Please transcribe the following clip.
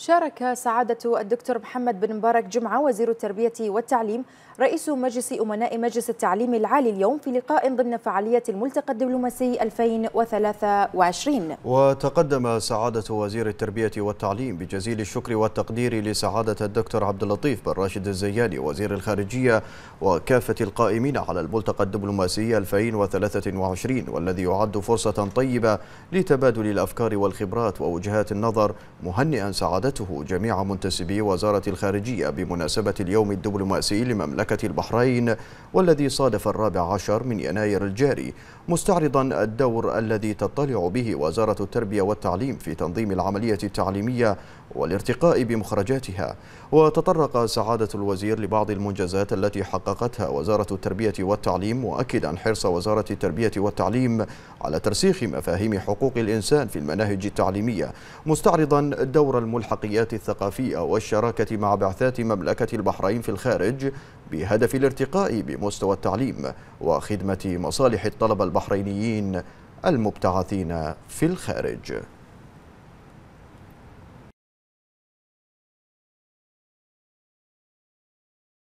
شارك سعادة الدكتور محمد بن مبارك جمعة وزير التربية والتعليم رئيس مجلس أمناء مجلس التعليم العالي اليوم في لقاء ضمن فعالية الملتقى الدبلوماسي 2023 وتقدم سعادة وزير التربية والتعليم بجزيل الشكر والتقدير لسعادة الدكتور عبد اللطيف بن راشد الزياني وزير الخارجية وكافة القائمين على الملتقى الدبلوماسي 2023 والذي يعد فرصة طيبة لتبادل الأفكار والخبرات ووجهات النظر مهنئا سعادة استضافته جميع منتسبي وزارة الخارجية بمناسبة اليوم الدبلوماسي لمملكة البحرين والذي صادف الرابع عشر من يناير الجاري مستعرضا الدور الذي تطلع به وزارة التربية والتعليم في تنظيم العملية التعليمية والارتقاء بمخرجاتها وتطرق سعادة الوزير لبعض المنجزات التي حققتها وزارة التربية والتعليم مؤكدا حرص وزارة التربية والتعليم على ترسيخ مفاهيم حقوق الإنسان في المناهج التعليمية مستعرضا دور الملحق الاتفاقيات الثقافية والشراكة مع بعثات مملكة البحرين في الخارج بهدف الارتقاء بمستوى التعليم وخدمة مصالح الطلبة البحرينيين المبتعثين في الخارج